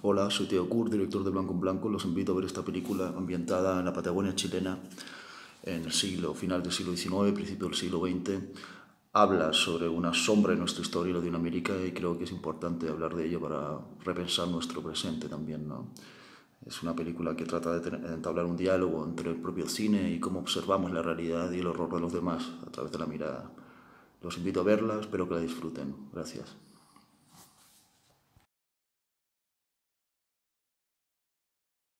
Hola, soy Teo Kur, director de Blanco en Blanco. Los invito a ver esta película ambientada en la Patagonia chilena en el siglo, final del siglo XIX, principio del siglo XX. Habla sobre una sombra en nuestra historia, la de una América, y creo que es importante hablar de ello para repensar nuestro presente también. ¿no? Es una película que trata de entablar un diálogo entre el propio cine y cómo observamos la realidad y el horror de los demás a través de la mirada. Los invito a verla, espero que la disfruten. Gracias.